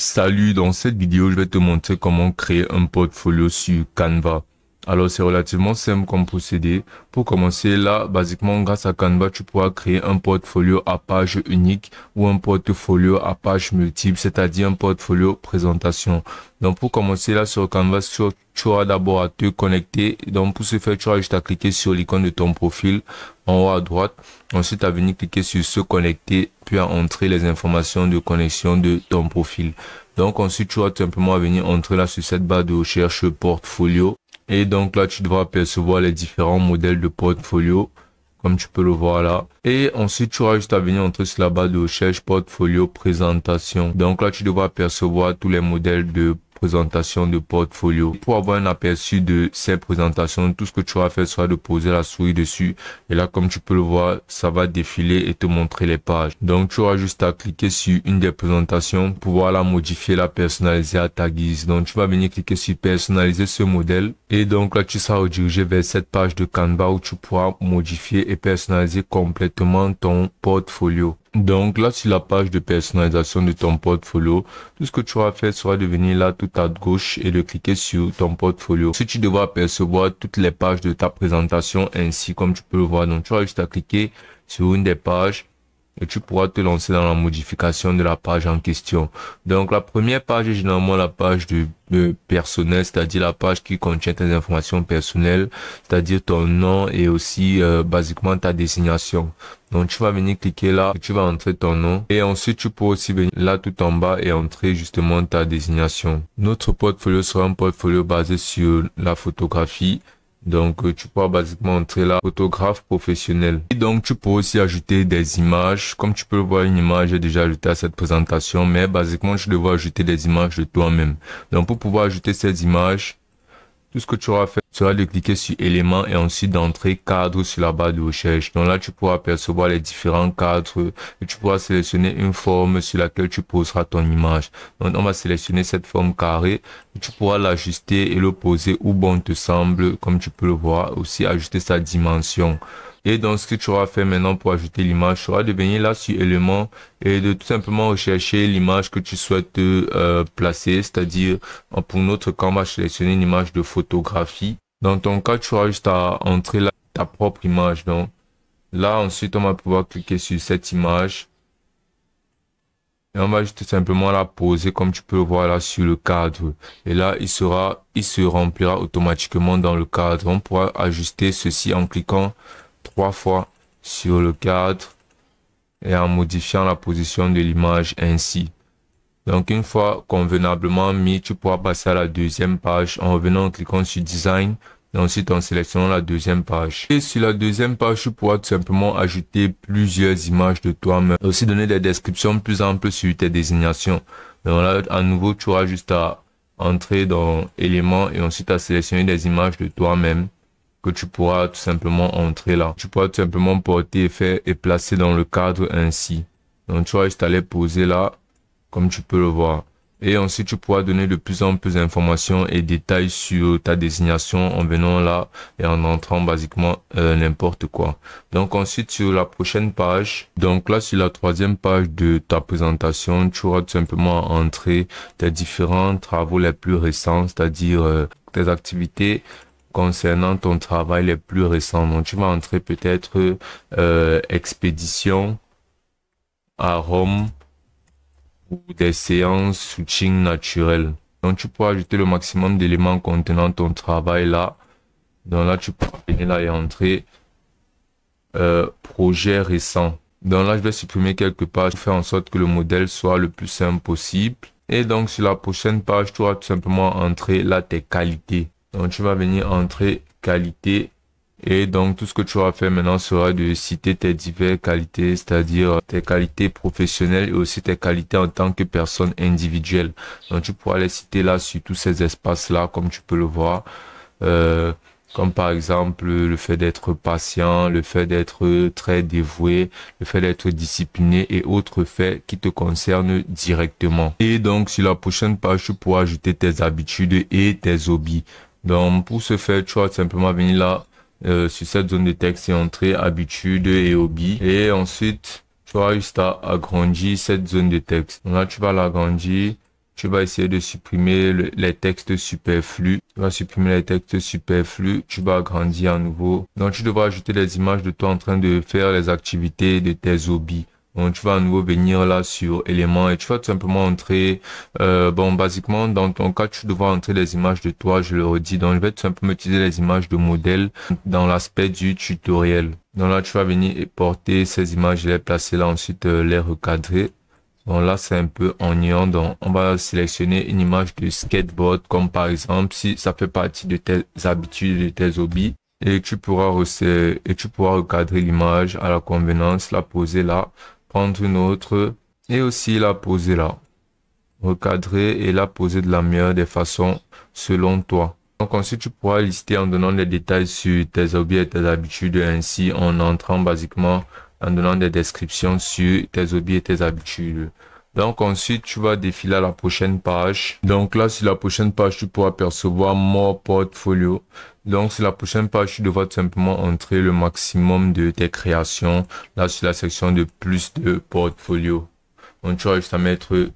Salut, dans cette vidéo, je vais te montrer comment créer un portfolio sur Canva. Alors c'est relativement simple comme procédé. Pour commencer là, basiquement grâce à Canva, tu pourras créer un portfolio à page unique ou un portfolio à page multiple, c'est-à-dire un portfolio présentation. Donc pour commencer là sur Canva, tu auras d'abord à te connecter. Donc pour ce faire, tu auras juste à cliquer sur l'icône de ton profil en haut à droite. Ensuite à venir cliquer sur se connecter, puis à entrer les informations de connexion de ton profil. Donc ensuite tu auras tout simplement à venir entrer là sur cette barre de recherche portfolio et donc là, tu devras percevoir les différents modèles de portfolio, comme tu peux le voir là. Et ensuite, tu auras juste à venir entrer sur la de recherche portfolio présentation. Donc là, tu devras percevoir tous les modèles de présentation de portfolio. Pour avoir un aperçu de ces présentations, tout ce que tu vas faire sera de poser la souris dessus. Et là, comme tu peux le voir, ça va défiler et te montrer les pages. Donc, tu auras juste à cliquer sur une des présentations, pouvoir la modifier, la personnaliser à ta guise. Donc, tu vas venir cliquer sur personnaliser ce modèle. Et donc, là, tu seras redirigé vers cette page de Canva où tu pourras modifier et personnaliser complètement ton portfolio. Donc là, sur la page de personnalisation de ton portfolio, tout ce que tu vas faire sera de venir là tout à gauche et de cliquer sur ton portfolio. Si tu devras percevoir toutes les pages de ta présentation ainsi comme tu peux le voir, donc tu vas juste à cliquer sur une des pages et tu pourras te lancer dans la modification de la page en question. Donc la première page est généralement la page de, personnel, c'est-à-dire la page qui contient tes informations personnelles, c'est-à-dire ton nom et aussi euh, basiquement ta désignation. Donc tu vas venir cliquer là, et tu vas entrer ton nom et ensuite tu peux aussi venir là tout en bas et entrer justement ta désignation. Notre portfolio sera un portfolio basé sur la photographie, donc, euh, tu pourras basiquement entrer là, photographe professionnel. Et donc, tu peux aussi ajouter des images. Comme tu peux le voir, une image est déjà ajoutée à cette présentation, mais basiquement, tu devras ajouter des images de toi-même. Donc, pour pouvoir ajouter ces images, tout ce que tu auras fait sera de cliquer sur éléments et ensuite d'entrer cadre sur la barre de recherche. Donc là, tu pourras apercevoir les différents cadres et tu pourras sélectionner une forme sur laquelle tu poseras ton image. Donc on va sélectionner cette forme carrée tu pourras l'ajuster et le poser où bon te semble, comme tu peux le voir, aussi ajuster sa dimension. Et donc, ce que tu auras fait maintenant pour ajouter l'image, tu auras de venir là sur éléments et de tout simplement rechercher l'image que tu souhaites euh, placer, c'est-à-dire euh, pour notre cas, on va sélectionner une image de photographie. Dans ton cas, tu auras juste à entrer ta propre image. Donc là, ensuite, on va pouvoir cliquer sur cette image et on va juste simplement la poser comme tu peux le voir là sur le cadre et là il sera il se remplira automatiquement dans le cadre on pourra ajuster ceci en cliquant trois fois sur le cadre et en modifiant la position de l'image ainsi donc une fois convenablement mis tu pourras passer à la deuxième page en revenant en cliquant sur design ensuite, en sélectionnant la deuxième page. Et sur la deuxième page, tu pourras tout simplement ajouter plusieurs images de toi-même. Aussi donner des descriptions plus amples sur tes désignations. Donc là, à nouveau, tu auras juste à entrer dans éléments et ensuite à sélectionner des images de toi-même que tu pourras tout simplement entrer là. Tu pourras tout simplement porter faire et placer dans le cadre ainsi. Donc tu vas juste les poser là, comme tu peux le voir. Et ensuite, tu pourras donner de plus en plus d'informations et détails sur ta désignation en venant là et en entrant basiquement euh, n'importe quoi. Donc ensuite, sur la prochaine page, donc là, sur la troisième page de ta présentation, tu auras tout simplement à entrer tes différents travaux les plus récents, c'est-à-dire euh, tes activités concernant ton travail les plus récents. Donc, tu vas entrer peut-être euh, expédition à Rome, des séances switching naturel. Donc, tu peux ajouter le maximum d'éléments contenant ton travail là. Donc là, tu peux venir là et entrer. Euh, projet récent. Donc là, je vais supprimer quelques pages faire en sorte que le modèle soit le plus simple possible. Et donc, sur la prochaine page, tu vas tout simplement entrer là tes qualités. Donc, tu vas venir entrer qualité et donc, tout ce que tu auras fait maintenant sera de citer tes diverses qualités, c'est-à-dire tes qualités professionnelles et aussi tes qualités en tant que personne individuelle. Donc, tu pourras les citer là sur tous ces espaces-là, comme tu peux le voir. Euh, comme par exemple le fait d'être patient, le fait d'être très dévoué, le fait d'être discipliné et autres faits qui te concernent directement. Et donc sur la prochaine page, tu pourras ajouter tes habitudes et tes hobbies. Donc pour ce faire, tu vas simplement venir là euh, sur cette zone de texte, c'est entrée, habitude et hobby. Et ensuite, tu vas juste agrandir cette zone de texte. Donc là, tu vas l'agrandir. Tu vas essayer de supprimer les textes superflus. Tu vas supprimer les textes superflus. Tu vas agrandir à nouveau. Donc, tu devras ajouter des images de toi en train de faire les activités de tes hobbies. Donc, tu vas à nouveau venir là sur éléments et tu vas tout simplement entrer, euh, bon, basiquement, dans ton cas, tu devras entrer les images de toi, je le redis. Donc, je vais tout simplement utiliser les images de modèle dans l'aspect du tutoriel. Donc là, tu vas venir et porter ces images, les placer là, ensuite euh, les recadrer. Donc là, c'est un peu ennuyant. Donc, on va sélectionner une image de skateboard, comme par exemple, si ça fait partie de tes habitudes, de tes hobbies et tu pourras et tu pourras recadrer l'image à la convenance, la poser là prendre une autre et aussi la poser là. Recadrer et la poser de la meilleure des façons selon toi. Donc ensuite, tu pourras lister en donnant des détails sur tes hobbies et tes habitudes, ainsi en entrant basiquement en donnant des descriptions sur tes hobbies et tes habitudes. Donc ensuite, tu vas défiler à la prochaine page. Donc là, sur la prochaine page, tu pourras percevoir mon Portfolio. Donc sur la prochaine page, tu devras simplement entrer le maximum de tes créations. Là, sur la section de plus de portfolio. Donc tu vas juste à mettre,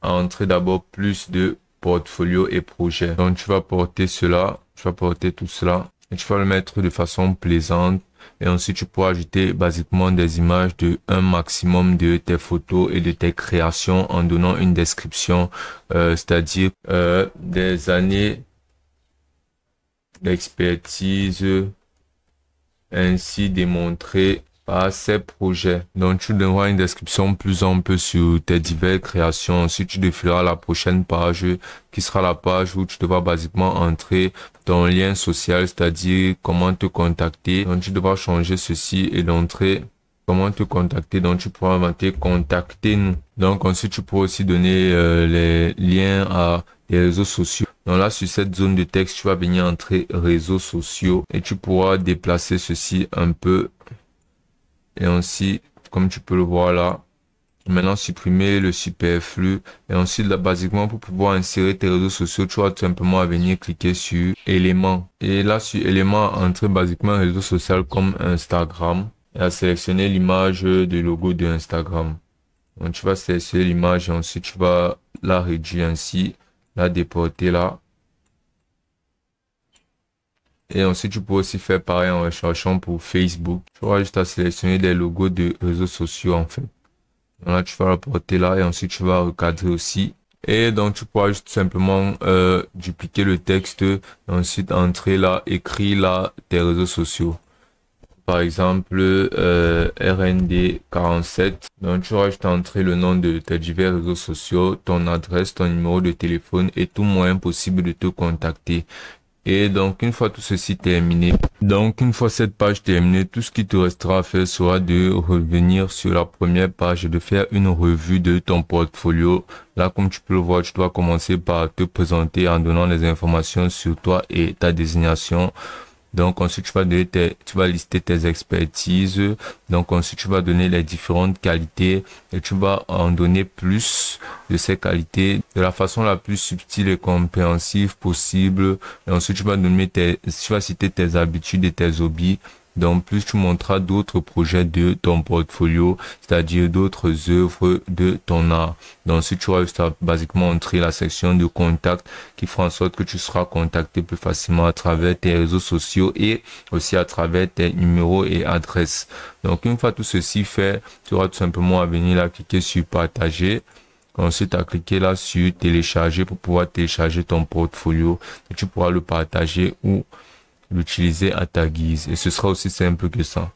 à entrer d'abord plus de portfolio et projets. Donc tu vas porter cela, tu vas porter tout cela. Et tu vas le mettre de façon plaisante et ensuite tu pourras ajouter basiquement des images de un maximum de tes photos et de tes créations en donnant une description, euh, c'est-à-dire euh, des années d'expertise ainsi démontrées ces projets. Donc, tu donneras une description plus peu sur tes diverses créations. Si tu défileras la prochaine page, qui sera la page où tu devras basiquement entrer ton lien social, c'est-à-dire comment te contacter. Donc, tu devras changer ceci et d'entrer comment te contacter. Donc, tu pourras inventer contacter nous Donc, ensuite, tu pourras aussi donner euh, les liens à des réseaux sociaux. Donc là, sur cette zone de texte, tu vas venir entrer réseaux sociaux et tu pourras déplacer ceci un peu et ainsi, comme tu peux le voir là, maintenant supprimer le superflu et ensuite là basiquement pour pouvoir insérer tes réseaux sociaux tu vas tout simplement à venir cliquer sur éléments et là sur éléments entrer basiquement un réseau social comme Instagram et à sélectionner l'image du logo de Instagram donc tu vas sélectionner l'image et ensuite tu vas la réduire ainsi la déporter là et ensuite, tu peux aussi faire pareil en recherchant pour Facebook. Tu auras juste à sélectionner des logos de réseaux sociaux en fait. là, tu vas porter là et ensuite tu vas recadrer aussi. Et donc, tu pourras juste simplement euh, dupliquer le texte ensuite entrer là, écrire là tes réseaux sociaux. Par exemple, euh, RND47. Donc, tu auras juste entrer le nom de tes divers réseaux sociaux, ton adresse, ton numéro de téléphone et tout moyen possible de te contacter. Et donc une fois tout ceci terminé, donc une fois cette page terminée, tout ce qui te restera à faire sera de revenir sur la première page et de faire une revue de ton portfolio. Là, comme tu peux le voir, tu dois commencer par te présenter en donnant les informations sur toi et ta désignation. Donc ensuite, tu vas donner tu vas lister tes expertises. Donc ensuite, tu vas donner les différentes qualités et tu vas en donner plus de ces qualités de la façon la plus subtile et compréhensive possible. Et ensuite, tu vas donner tes, tu vas citer tes habitudes et tes hobbies. Donc plus tu montreras d'autres projets de ton portfolio, c'est-à-dire d'autres œuvres de ton art. Donc si tu juste à basiquement entrer la section de contact qui fera en sorte que tu seras contacté plus facilement à travers tes réseaux sociaux et aussi à travers tes numéros et adresses. Donc une fois tout ceci fait, tu auras tout simplement à venir là cliquer sur partager. Ensuite, à cliquer là sur télécharger pour pouvoir télécharger ton portfolio tu pourras le partager ou l'utiliser à ta guise et ce sera aussi simple que ça.